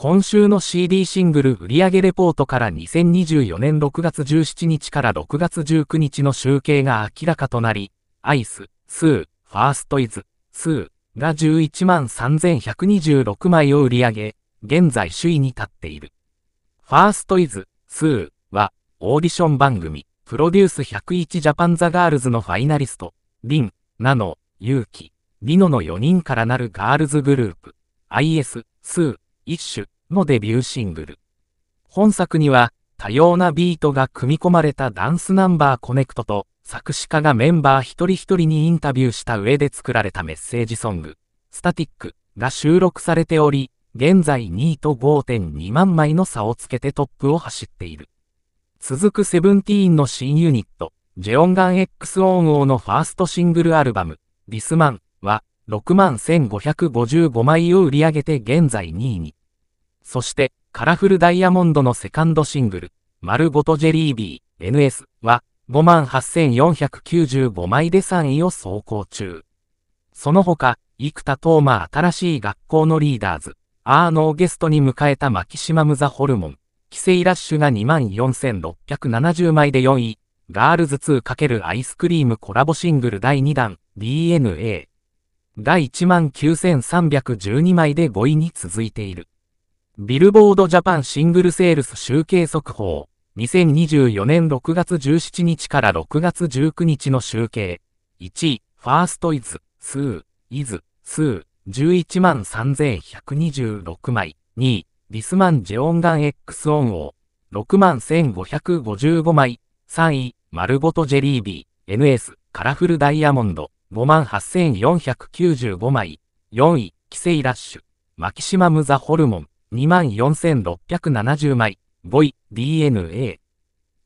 今週の CD シングル売上レポートから2024年6月17日から6月19日の集計が明らかとなり、アイス、スー、ファーストイズ、スーが11万3126枚を売り上げ、現在首位に立っている。ファーストイズ、スーは、オーディション番組、プロデュース101ジャパンザガールズのファイナリスト、リン、ナノ、ユウキ、リノの4人からなるガールズグループ、IS、スー、一種のデビューシングル。本作には多様なビートが組み込まれたダンスナンバーコネクトと作詞家がメンバー一人一人にインタビューした上で作られたメッセージソング、スタティックが収録されており、現在2位と5.2万枚の差をつけてトップを走っている。続くセブンティーンの新ユニット、ジェオンガン X オン王のファーストシングルアルバム、ディスマンは6万1555枚を売り上げて現在2位に。そして、カラフルダイヤモンドのセカンドシングル、丸ごとジェリービー、NS は、58,495枚で3位を走行中。その他、幾田東馬新しい学校のリーダーズ、アーノーゲストに迎えたマキシマムザホルモン、規制ラッシュが24,670枚で4位、ガールズ 2× アイスクリームコラボシングル第2弾、DNA。第19,312枚で5位に続いている。ビルボードジャパンシングルセールス集計速報、2024年6月17日から6月19日の集計、1位、ファーストイズ、スー、イズ、スー、11 3126枚、2位、ディスマンジェオンガン X オンオー、6万1555枚、3位、丸ごとジェリービー、NS、カラフルダイヤモンド、5万8495枚、4位、キセイラッシュ、マキシマムザホルモン、24,670枚、5位、DNA。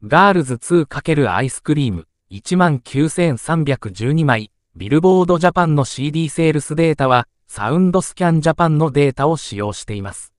ガールズ 2× アイスクリーム、19,312枚、ビルボードジャパンの CD セールスデータは、サウンドスキャンジャパンのデータを使用しています。